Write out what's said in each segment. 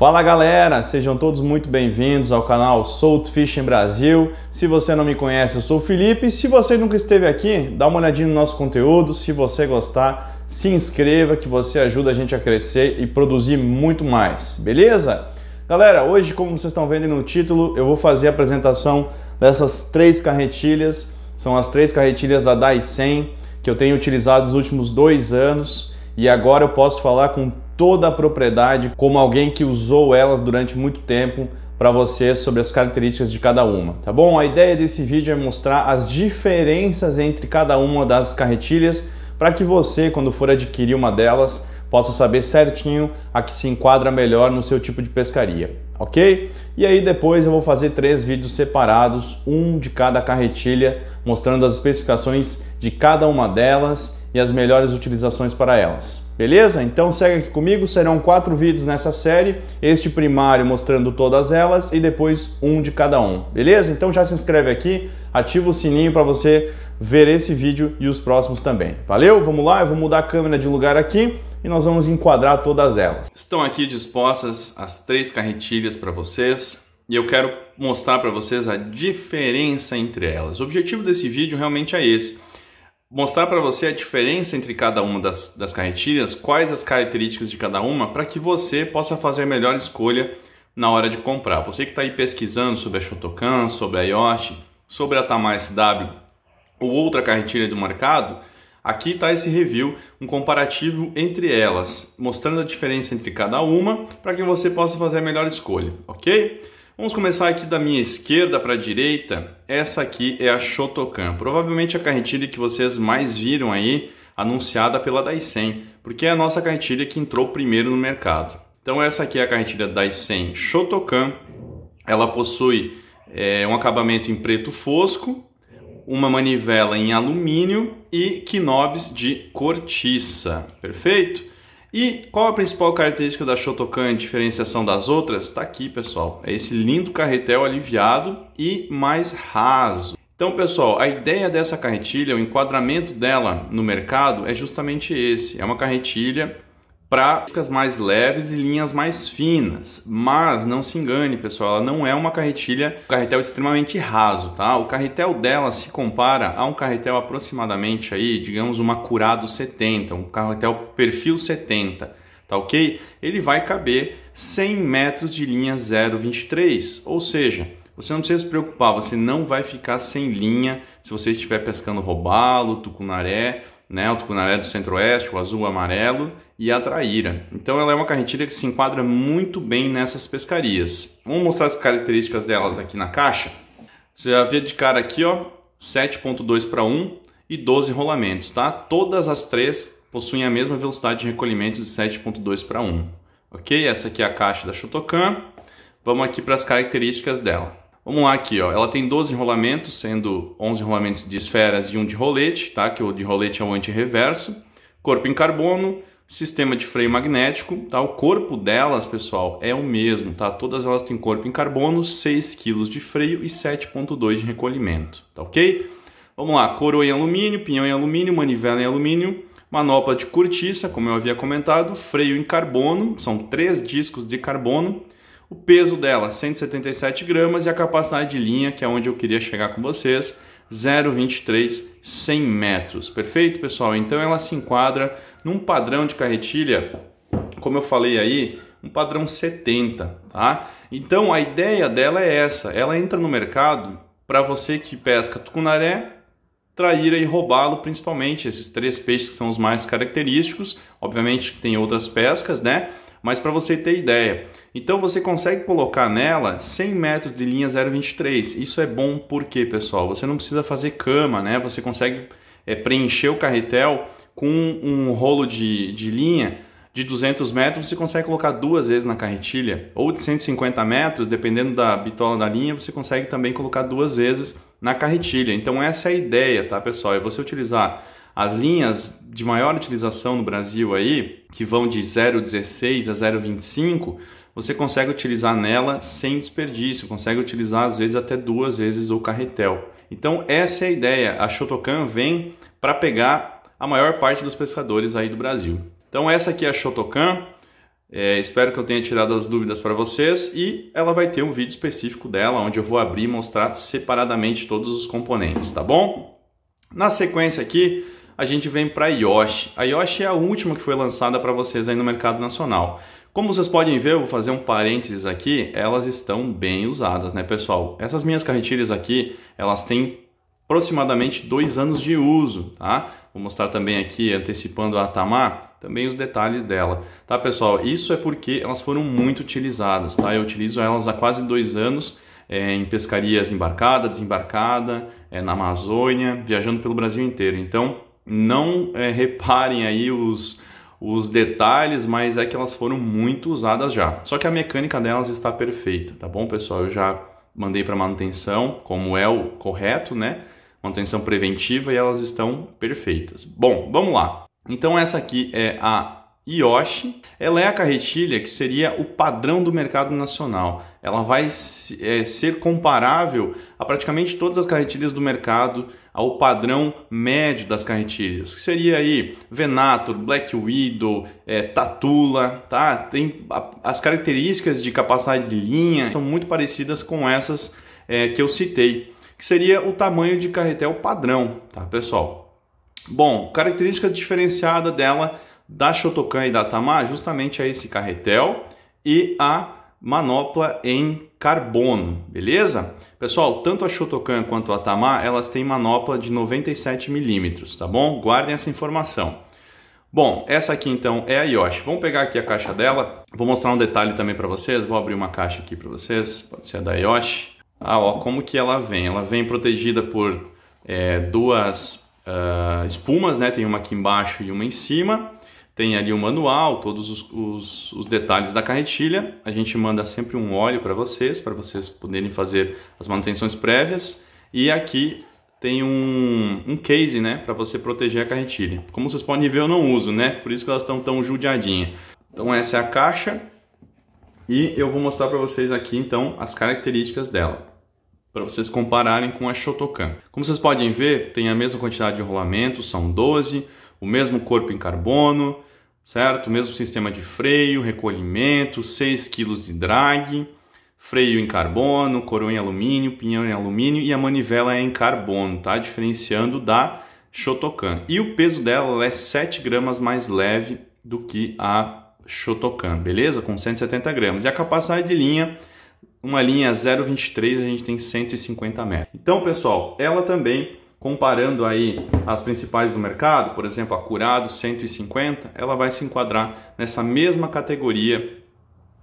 Fala galera, sejam todos muito bem-vindos ao canal Salt Fishing Brasil. Se você não me conhece, eu sou o Felipe. Se você nunca esteve aqui, dá uma olhadinha no nosso conteúdo. Se você gostar, se inscreva que você ajuda a gente a crescer e produzir muito mais, beleza? Galera, hoje, como vocês estão vendo no título, eu vou fazer a apresentação dessas três carretilhas. São as três carretilhas da DAI 100 que eu tenho utilizado nos últimos dois anos e agora eu posso falar com toda a propriedade como alguém que usou elas durante muito tempo para você sobre as características de cada uma, tá bom? A ideia desse vídeo é mostrar as diferenças entre cada uma das carretilhas para que você, quando for adquirir uma delas, possa saber certinho a que se enquadra melhor no seu tipo de pescaria, ok? E aí depois eu vou fazer três vídeos separados, um de cada carretilha, mostrando as especificações de cada uma delas e as melhores utilizações para elas. Beleza? Então segue aqui comigo, serão quatro vídeos nessa série, este primário mostrando todas elas e depois um de cada um. Beleza? Então já se inscreve aqui, ativa o sininho para você ver esse vídeo e os próximos também. Valeu? Vamos lá, eu vou mudar a câmera de lugar aqui e nós vamos enquadrar todas elas. Estão aqui dispostas as três carretilhas para vocês e eu quero mostrar para vocês a diferença entre elas. O objetivo desse vídeo realmente é esse mostrar para você a diferença entre cada uma das, das carretilhas, quais as características de cada uma, para que você possa fazer a melhor escolha na hora de comprar. Você que está aí pesquisando sobre a Shotokan, sobre a Yoshi, sobre a Tamar SW ou outra carretilha do mercado, aqui está esse review, um comparativo entre elas, mostrando a diferença entre cada uma, para que você possa fazer a melhor escolha, ok? Vamos começar aqui da minha esquerda para a direita. Essa aqui é a Shotokan, provavelmente a carretilha que vocês mais viram aí, anunciada pela Daisen, porque é a nossa carretilha que entrou primeiro no mercado. Então essa aqui é a carretilha Daisen Shotokan. Ela possui é, um acabamento em preto fosco, uma manivela em alumínio e knobs de cortiça. Perfeito? E qual a principal característica da Shotokan em diferenciação das outras? Está aqui, pessoal. É esse lindo carretel aliviado e mais raso. Então, pessoal, a ideia dessa carretilha, o enquadramento dela no mercado é justamente esse. É uma carretilha para iscas mais leves e linhas mais finas. Mas não se engane, pessoal, ela não é uma carretilha, um carretel extremamente raso, tá? O carretel dela se compara a um carretel aproximadamente aí, digamos uma curado 70, um carretel perfil 70, tá OK? Ele vai caber 100 metros de linha 023, ou seja, você não precisa se preocupar, você não vai ficar sem linha se você estiver pescando robalo, tucunaré, né? O tucunaré do centro-oeste, o azul, o amarelo e a traíra. Então ela é uma carretilha que se enquadra muito bem nessas pescarias. Vamos mostrar as características delas aqui na caixa. Você já vê de cara aqui, ó, 7.2 para 1 e 12 rolamentos, tá? Todas as três possuem a mesma velocidade de recolhimento de 7.2 para 1. OK? Essa aqui é a caixa da Shotokan. Vamos aqui para as características dela. Vamos lá aqui, ó. ela tem 12 enrolamentos, sendo 11 enrolamentos de esferas e um de rolete, tá? que o de rolete é o anti-reverso. corpo em carbono, sistema de freio magnético, tá? o corpo delas, pessoal, é o mesmo, tá? todas elas têm corpo em carbono, 6 kg de freio e 7.2 de recolhimento, tá ok? Vamos lá, coroa em alumínio, pinhão em alumínio, manivela em alumínio, manopla de cortiça, como eu havia comentado, freio em carbono, são três discos de carbono, o peso dela, 177 gramas, e a capacidade de linha, que é onde eu queria chegar com vocês, 0,23 100 metros. Perfeito, pessoal? Então ela se enquadra num padrão de carretilha, como eu falei aí, um padrão 70, tá? Então a ideia dela é essa, ela entra no mercado para você que pesca tucunaré, traíra e robalo principalmente, esses três peixes que são os mais característicos, obviamente tem outras pescas, né? mas para você ter ideia. Então você consegue colocar nela 100 metros de linha 0,23. Isso é bom porque, pessoal, você não precisa fazer cama, né? Você consegue é, preencher o carretel com um rolo de, de linha de 200 metros, você consegue colocar duas vezes na carretilha, ou de 150 metros, dependendo da bitola da linha, você consegue também colocar duas vezes na carretilha. Então essa é a ideia, tá, pessoal? É você utilizar as linhas de maior utilização no Brasil aí, que vão de 0,16 a 0,25, você consegue utilizar nela sem desperdício, consegue utilizar às vezes até duas vezes o carretel. Então essa é a ideia, a Shotokan vem para pegar a maior parte dos pescadores aí do Brasil. Então essa aqui é a Shotokan, é, espero que eu tenha tirado as dúvidas para vocês e ela vai ter um vídeo específico dela, onde eu vou abrir e mostrar separadamente todos os componentes, tá bom? Na sequência aqui, a gente vem para a Yoshi. A Yoshi é a última que foi lançada para vocês aí no mercado nacional. Como vocês podem ver, eu vou fazer um parênteses aqui, elas estão bem usadas, né pessoal? Essas minhas carretilhas aqui, elas têm aproximadamente dois anos de uso, tá? Vou mostrar também aqui, antecipando a Atamar, também os detalhes dela, tá pessoal? Isso é porque elas foram muito utilizadas, tá? Eu utilizo elas há quase dois anos é, em pescarias embarcada, desembarcada, é, na Amazônia, viajando pelo Brasil inteiro. Então, não é, reparem aí os, os detalhes, mas é que elas foram muito usadas já. Só que a mecânica delas está perfeita, tá bom, pessoal? Eu já mandei para manutenção, como é o correto, né? Manutenção preventiva e elas estão perfeitas. Bom, vamos lá. Então essa aqui é a Yoshi. ela é a carretilha que seria o padrão do mercado nacional. Ela vai é, ser comparável a praticamente todas as carretilhas do mercado, ao padrão médio das carretilhas, que seria aí Venator, Black Widow, é, Tatula, tá? Tem a, as características de capacidade de linha são muito parecidas com essas é, que eu citei, que seria o tamanho de carretel padrão, tá, pessoal? Bom, característica diferenciada dela da Shotokan e da Tama justamente a esse carretel e a manopla em carbono, beleza? Pessoal, tanto a Shotokan quanto a Tama, elas têm manopla de 97 milímetros, tá bom? Guardem essa informação. Bom, essa aqui então é a Yoshi. Vamos pegar aqui a caixa dela. Vou mostrar um detalhe também para vocês. Vou abrir uma caixa aqui para vocês. Pode ser a da Yoshi. Ah, ó, como que ela vem? Ela vem protegida por é, duas uh, espumas, né? Tem uma aqui embaixo e uma em cima tem ali o um manual, todos os, os, os, detalhes da carretilha. A gente manda sempre um óleo para vocês, para vocês poderem fazer as manutenções prévias. E aqui tem um, um case, né, para você proteger a carretilha. Como vocês podem ver, eu não uso, né? Por isso que elas estão tão judiadinhas. Então essa é a caixa e eu vou mostrar para vocês aqui então as características dela para vocês compararem com a Shotokan. Como vocês podem ver, tem a mesma quantidade de rolamento, são 12, o mesmo corpo em carbono, certo? Mesmo sistema de freio, recolhimento, 6 kg de drag, freio em carbono, coroa em alumínio, pinhão em alumínio e a manivela é em carbono, tá? Diferenciando da Shotokan. E o peso dela é 7 gramas mais leve do que a Shotokan, beleza? Com 170 gramas. E a capacidade de linha, uma linha 0,23, a gente tem 150 metros. Então, pessoal, ela também comparando aí as principais do mercado, por exemplo, a Curado 150, ela vai se enquadrar nessa mesma categoria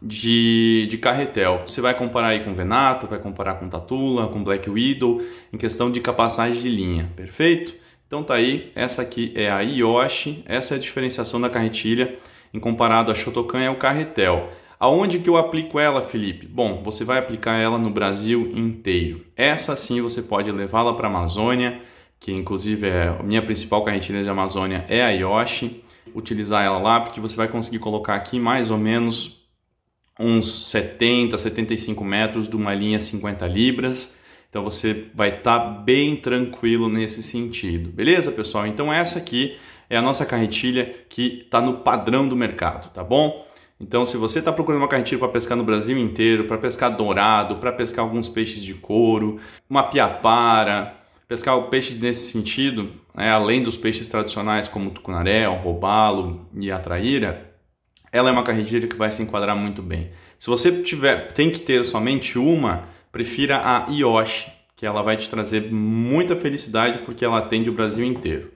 de, de carretel. Você vai comparar aí com Venato, vai comparar com Tatula, com Black Widow, em questão de capacidade de linha, perfeito? Então tá aí, essa aqui é a Yoshi, essa é a diferenciação da carretilha em comparado a Shotokan é o carretel. Aonde que eu aplico ela, Felipe? Bom, você vai aplicar ela no Brasil inteiro. Essa sim você pode levá-la para a Amazônia, que inclusive é a minha principal carretilha de Amazônia é a Yoshi. Utilizar ela lá, porque você vai conseguir colocar aqui mais ou menos uns 70, 75 metros de uma linha 50 libras. Então você vai estar tá bem tranquilo nesse sentido. Beleza, pessoal? Então essa aqui é a nossa carretilha que está no padrão do mercado, tá bom? Então, se você está procurando uma carretilha para pescar no Brasil inteiro, para pescar dourado, para pescar alguns peixes de couro, uma piapara, pescar peixes peixe nesse sentido, né, além dos peixes tradicionais como tucunaré, o robalo e a traíra, ela é uma carretilha que vai se enquadrar muito bem. Se você tiver, tem que ter somente uma, prefira a Yoshi, que ela vai te trazer muita felicidade porque ela atende o Brasil inteiro.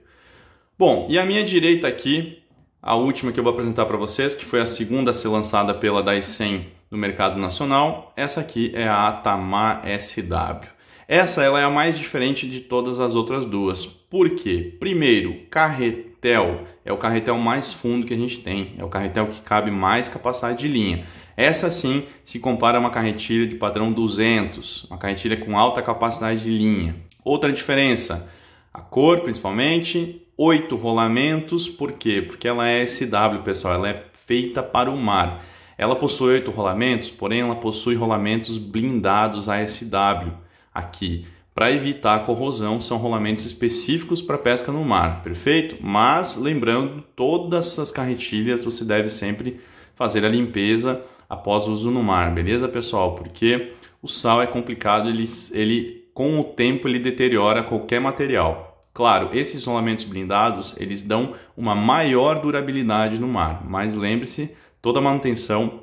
Bom, e a minha direita aqui a última que eu vou apresentar para vocês, que foi a segunda a ser lançada pela 100 no mercado nacional, essa aqui é a Atamar SW. Essa ela é a mais diferente de todas as outras duas. Por quê? Primeiro, carretel. É o carretel mais fundo que a gente tem. É o carretel que cabe mais capacidade de linha. Essa sim se compara a uma carretilha de padrão 200, uma carretilha com alta capacidade de linha. Outra diferença, a cor principalmente oito rolamentos, por quê? Porque ela é SW, pessoal, ela é feita para o mar. Ela possui oito rolamentos, porém ela possui rolamentos blindados a SW aqui. Para evitar a corrosão, são rolamentos específicos para pesca no mar, perfeito? Mas lembrando, todas as carretilhas você deve sempre fazer a limpeza após o uso no mar, beleza, pessoal? Porque o sal é complicado, ele, ele com o tempo ele deteriora qualquer material. Claro, esses isolamentos blindados, eles dão uma maior durabilidade no mar, mas lembre-se, toda manutenção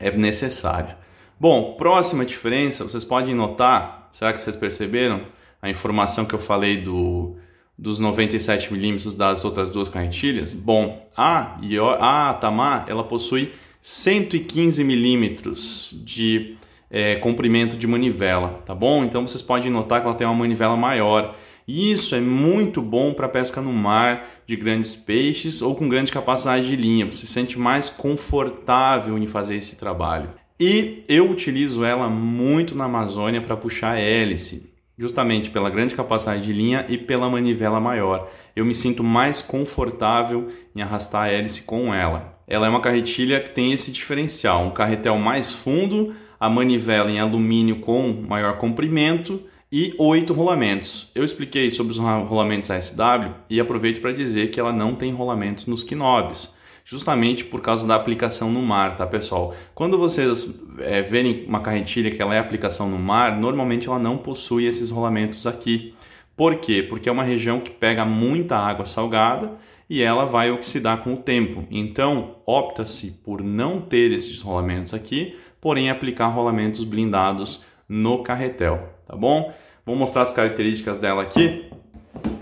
é necessária. Bom, próxima diferença, vocês podem notar, será que vocês perceberam a informação que eu falei do, dos 97 milímetros das outras duas carretilhas? Bom, a, a ela possui 115 milímetros de é, comprimento de manivela, tá bom? Então vocês podem notar que ela tem uma manivela maior, e isso é muito bom para pesca no mar de grandes peixes ou com grande capacidade de linha. Você se sente mais confortável em fazer esse trabalho. E eu utilizo ela muito na Amazônia para puxar hélice, justamente pela grande capacidade de linha e pela manivela maior. Eu me sinto mais confortável em arrastar a hélice com ela. Ela é uma carretilha que tem esse diferencial: um carretel mais fundo, a manivela em alumínio com maior comprimento e oito rolamentos. Eu expliquei sobre os rolamentos ASW e aproveito para dizer que ela não tem rolamentos nos knobs, justamente por causa da aplicação no mar, tá pessoal? Quando vocês é, verem uma carretilha que ela é aplicação no mar, normalmente ela não possui esses rolamentos aqui. Por quê? Porque é uma região que pega muita água salgada e ela vai oxidar com o tempo. Então, opta-se por não ter esses rolamentos aqui, porém aplicar rolamentos blindados no carretel, tá bom? Vou mostrar as características dela aqui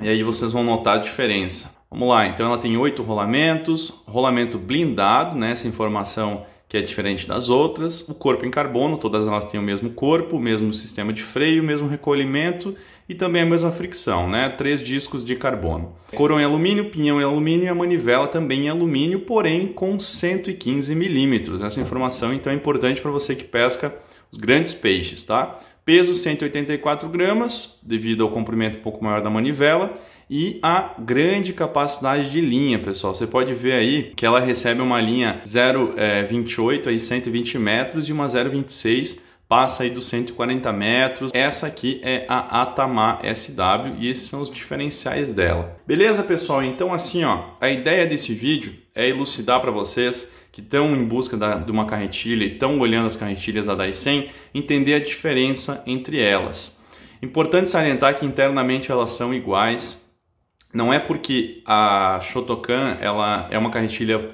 e aí vocês vão notar a diferença. Vamos lá, então ela tem oito rolamentos, rolamento blindado, né? Essa informação que é diferente das outras, o corpo em carbono, todas elas têm o mesmo corpo, o mesmo sistema de freio, o mesmo recolhimento e também a mesma fricção, né? Três discos de carbono. Coroa em alumínio, pinhão em alumínio e a manivela também em alumínio, porém com 115 milímetros. Essa informação então é importante para você que pesca os grandes peixes, tá? Peso 184 gramas, devido ao comprimento um pouco maior da manivela e a grande capacidade de linha, pessoal. Você pode ver aí que ela recebe uma linha 0,28 é, aí 120 metros e uma 0,26 passa aí dos 140 metros. Essa aqui é a Atama SW e esses são os diferenciais dela. Beleza, pessoal? Então assim, ó, a ideia desse vídeo é elucidar para vocês que estão em busca da, de uma carretilha e estão olhando as carretilhas da Dysen, entender a diferença entre elas. Importante salientar que internamente elas são iguais. Não é porque a Shotokan ela é uma carretilha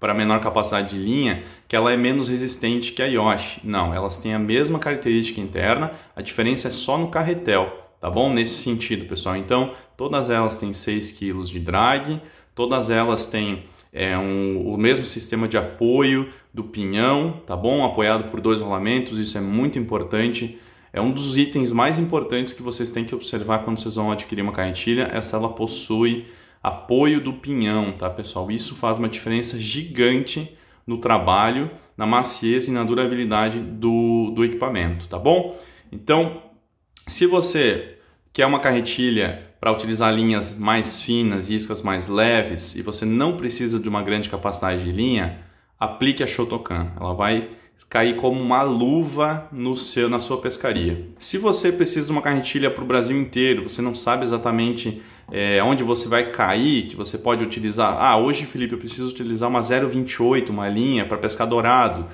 para menor capacidade de linha que ela é menos resistente que a Yoshi. Não, elas têm a mesma característica interna, a diferença é só no carretel, tá bom? Nesse sentido, pessoal. Então, todas elas têm 6 kg de drag, todas elas têm é um, o mesmo sistema de apoio do pinhão, tá bom? Apoiado por dois rolamentos, isso é muito importante. É um dos itens mais importantes que vocês têm que observar quando vocês vão adquirir uma carretilha, é essa ela possui apoio do pinhão, tá pessoal? Isso faz uma diferença gigante no trabalho, na maciez e na durabilidade do, do equipamento, tá bom? Então, se você quer uma carretilha para utilizar linhas mais finas e iscas mais leves e você não precisa de uma grande capacidade de linha, aplique a Shotokan. Ela vai cair como uma luva no seu, na sua pescaria. Se você precisa de uma carretilha para o Brasil inteiro, você não sabe exatamente é, onde você vai cair, que você pode utilizar. Ah, hoje, Felipe, eu preciso utilizar uma 0,28, uma linha para pescar dourado.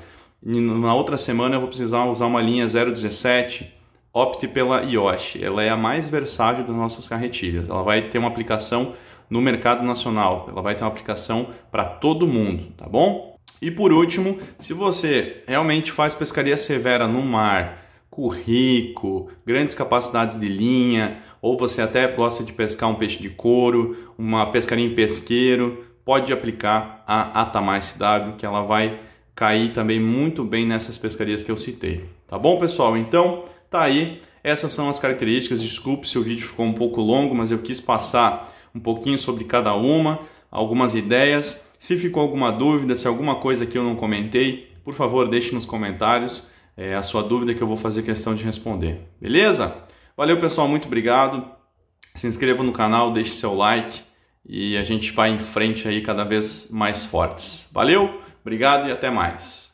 E na outra semana eu vou precisar usar uma linha 0,17 opte pela Yoshi. Ela é a mais versátil das nossas carretilhas. Ela vai ter uma aplicação no mercado nacional. Ela vai ter uma aplicação para todo mundo, tá bom? E por último, se você realmente faz pescaria severa no mar, currico, grandes capacidades de linha, ou você até gosta de pescar um peixe de couro, uma pescaria em pesqueiro, pode aplicar a Atamais CW, que ela vai cair também muito bem nessas pescarias que eu citei. Tá bom, pessoal? Então, Tá aí, essas são as características. Desculpe se o vídeo ficou um pouco longo, mas eu quis passar um pouquinho sobre cada uma, algumas ideias. Se ficou alguma dúvida, se alguma coisa que eu não comentei, por favor, deixe nos comentários é, a sua dúvida que eu vou fazer questão de responder. Beleza? Valeu, pessoal, muito obrigado. Se inscreva no canal, deixe seu like e a gente vai em frente aí cada vez mais fortes. Valeu, obrigado e até mais.